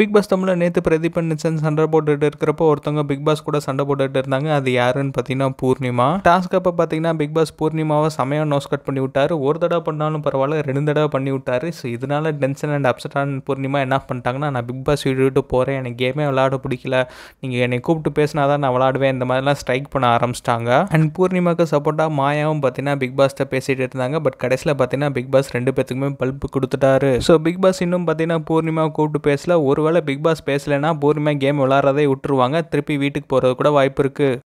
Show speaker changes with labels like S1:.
S1: big pass தமிழில் நேற்று பிரதீப் நிச்சன் சண்டை போட்டுட்டு இருக்கிறப்போ ஒருத்தவங்க பிக் பாஸ் கூட சண்டை போட்டுட்டு இருந்தாங்க அது யாருன்னு பார்த்தீங்கன்னா பூர்ணிமா டாஸ்க் அப்போ பார்த்தீங்கன்னா பிக் பாஸ் பூர்ணிமாவை சமயம் நோஸ் கட் பண்ணி விட்டாரு ஒரு தடவை பண்ணாலும் பரவாயில்ல ரெண்டு தடவை பண்ணி விட்டாரு ஸோ இதனால டென்ஷன் அண்ட் ஆன பூர்ணிமா என்ன பண்ணிட்டாங்கன்னா நான் பிக் பாஸ் வீடு விட்டு போகிறேன் எனக்கு கேமே விளாட பிடிக்கல நீங்கள் என்னை கூப்பிட்டு பேசினா தான் நான் விளாடுவேன் இந்த மாதிரிலாம் ஸ்ட்ரைக் பண்ண ஆரம்பிச்சிட்டாங்க அண்ட் பூர்ணிமாவுக்கு சப்போர்ட்டாக மாயாவும் பார்த்தீங்கன்னா பிக் பாஸ்ட்ட பேசிகிட்டு இருந்தாங்க பட் கடைசியில் பார்த்தீங்கன்னா பிக் பாஸ் ரெண்டு பேத்துக்குமே பல்பு கொடுத்துட்டாரு ஸோ பிக் பாஸ் இன்னும் பார்த்தீங்கன்னா பூர்ணிமா கூப்பிட்டு பேசல ஒரு ஒருவேளை பிக் பாஸ் பேசலைன்னா பூர்ணிமா கேம் விளாட்றதே விட்டுருவாங்க திருப்பி வீட்டுக்கு போகிறது கூட வாய்ப்பு இருக்குது